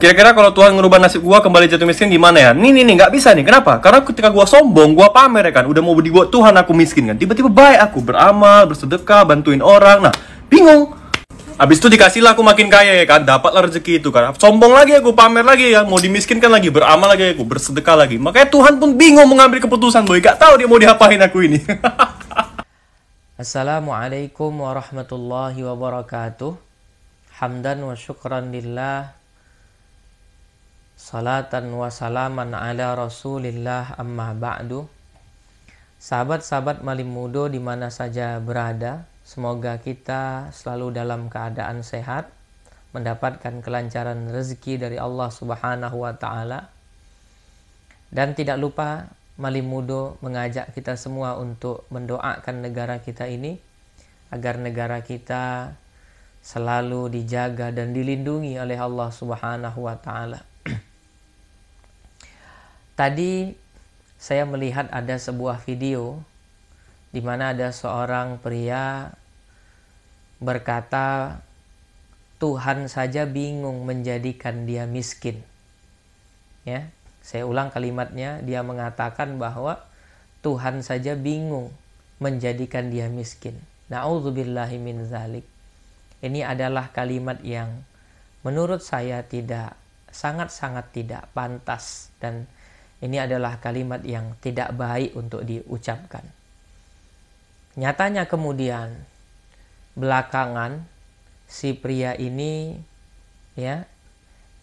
kira-kira kalau Tuhan ngerubah nasib gua kembali jatuh miskin gimana ya? Nih nih nih nggak bisa nih. Kenapa? Karena ketika gua sombong, gua pamer ya kan. Udah mau dibuat Tuhan aku miskin kan. Tiba-tiba baik aku beramal, bersedekah, bantuin orang. Nah, bingung. Abis itu dikasih lah aku makin kaya ya kan, dapatlah rezeki itu kan. Sombong lagi aku, pamer lagi ya, mau dimiskinkan lagi, beramal lagi aku, bersedekah lagi. Makanya Tuhan pun bingung mengambil keputusan boy, gak tahu dia mau diapain aku ini. Assalamualaikum warahmatullahi wabarakatuh. Hamdan wa syukran lillah Salatan wa salaman ala rasulillah amma ba'du Sahabat-sahabat Malim Mudo di mana saja berada Semoga kita selalu dalam keadaan sehat Mendapatkan kelancaran rezeki dari Allah subhanahu wa ta'ala Dan tidak lupa Malim Mudo mengajak kita semua untuk mendoakan negara kita ini Agar negara kita selalu dijaga dan dilindungi oleh Allah subhanahu wa ta'ala Tadi saya melihat ada sebuah video di mana ada seorang pria berkata Tuhan saja bingung menjadikan dia miskin. Ya, saya ulang kalimatnya, dia mengatakan bahwa Tuhan saja bingung menjadikan dia miskin. Nauzubillahi min zalik. Ini adalah kalimat yang menurut saya tidak sangat-sangat tidak pantas dan ini adalah kalimat yang tidak baik untuk diucapkan. Nyatanya kemudian belakangan si pria ini ya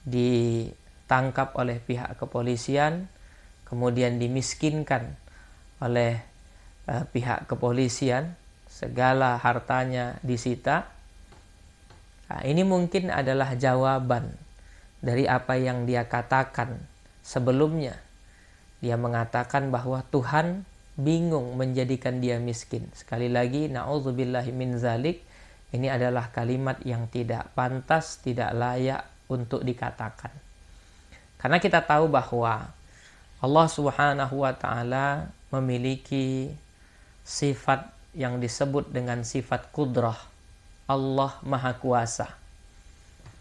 ditangkap oleh pihak kepolisian kemudian dimiskinkan oleh eh, pihak kepolisian segala hartanya disita nah, ini mungkin adalah jawaban dari apa yang dia katakan sebelumnya dia mengatakan bahwa Tuhan bingung menjadikan dia miskin. Sekali lagi, na'udzubillahi min zalik. Ini adalah kalimat yang tidak pantas, tidak layak untuk dikatakan. Karena kita tahu bahwa Allah Subhanahu wa taala memiliki sifat yang disebut dengan sifat kudrah. Allah Maha Kuasa.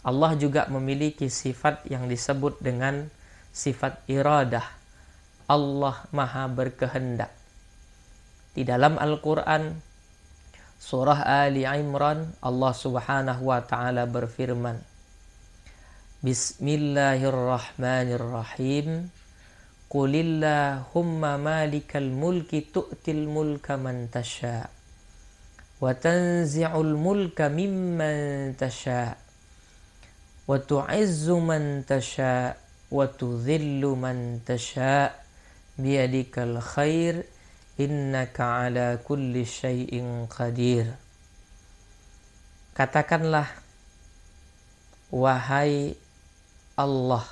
Allah juga memiliki sifat yang disebut dengan sifat iradah. Allah Maha berkehendak. Di dalam Al-Qur'an surah Ali Imran Allah Subhanahu wa taala berfirman Bismillahirrahmanirrahim Qulillahumma malikal mulki tu'til mulka man tasha wa tanzi'ul mulka mimman tasha wa tu'izzu man tasha wa tudhillu man tasha' biyadikal khair innaka ala kulli syai'in qadir katakanlah wahai Allah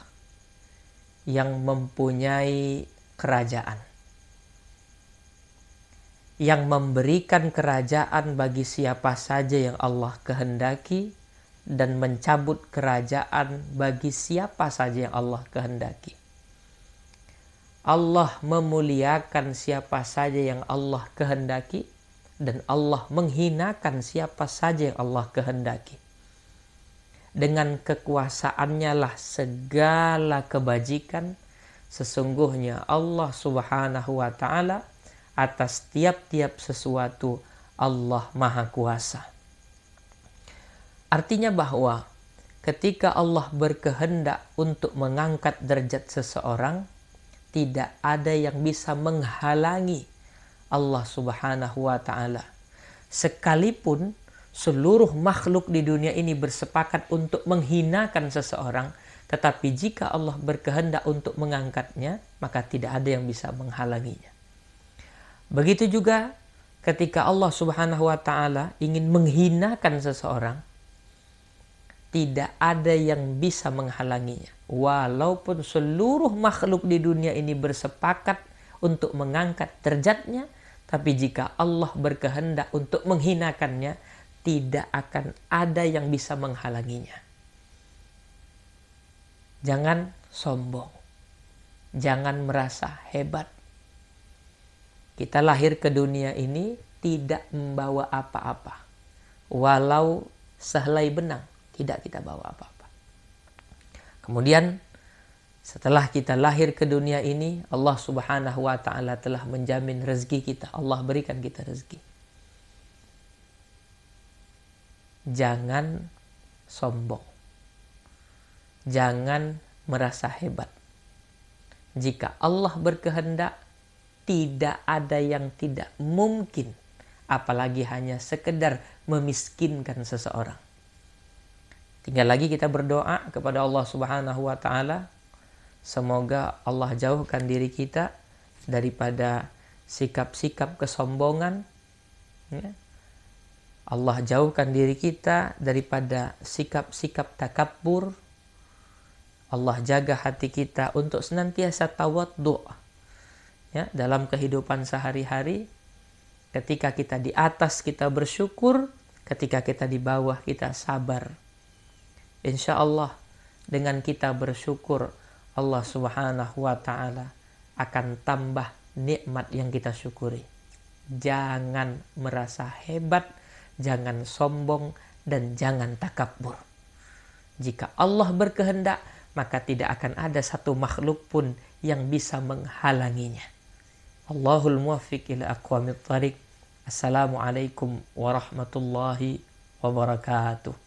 yang mempunyai kerajaan yang memberikan kerajaan bagi siapa saja yang Allah kehendaki dan mencabut kerajaan bagi siapa saja yang Allah kehendaki Allah memuliakan siapa saja yang Allah kehendaki dan Allah menghinakan siapa saja yang Allah kehendaki. Dengan kekuasaannya lah segala kebajikan sesungguhnya Allah Subhanahu wa taala atas tiap-tiap sesuatu Allah Maha Kuasa. Artinya bahwa ketika Allah berkehendak untuk mengangkat derajat seseorang, tidak ada yang bisa menghalangi Allah Subhanahu wa taala. Sekalipun seluruh makhluk di dunia ini bersepakat untuk menghinakan seseorang, tetapi jika Allah berkehendak untuk mengangkatnya, maka tidak ada yang bisa menghalanginya. Begitu juga ketika Allah Subhanahu wa taala ingin menghinakan seseorang, tidak ada yang bisa menghalanginya. Walaupun seluruh makhluk di dunia ini bersepakat untuk mengangkat derajatnya, tapi jika Allah berkehendak untuk menghinakannya, tidak akan ada yang bisa menghalanginya. Jangan sombong. Jangan merasa hebat. Kita lahir ke dunia ini tidak membawa apa-apa. Walau sehelai benang tidak kita bawa apa-apa. Kemudian setelah kita lahir ke dunia ini, Allah Subhanahu wa taala telah menjamin rezeki kita. Allah berikan kita rezeki. Jangan sombong. Jangan merasa hebat. Jika Allah berkehendak, tidak ada yang tidak mungkin, apalagi hanya sekedar memiskinkan seseorang. Tinggal lagi kita berdoa kepada Allah Subhanahu wa taala semoga Allah jauhkan diri kita daripada sikap-sikap kesombongan ya. Allah jauhkan diri kita daripada sikap-sikap takabur Allah jaga hati kita untuk senantiasa tawaddu ya dalam kehidupan sehari-hari ketika kita di atas kita bersyukur ketika kita di bawah kita sabar Insya Allah dengan kita bersyukur Allah subhanahu wa ta'ala akan tambah nikmat yang kita syukuri. Jangan merasa hebat, jangan sombong, dan jangan takabur. Jika Allah berkehendak, maka tidak akan ada satu makhluk pun yang bisa menghalanginya. Allahul muwaffiq ila aqwamit Assalamualaikum warahmatullahi wabarakatuh.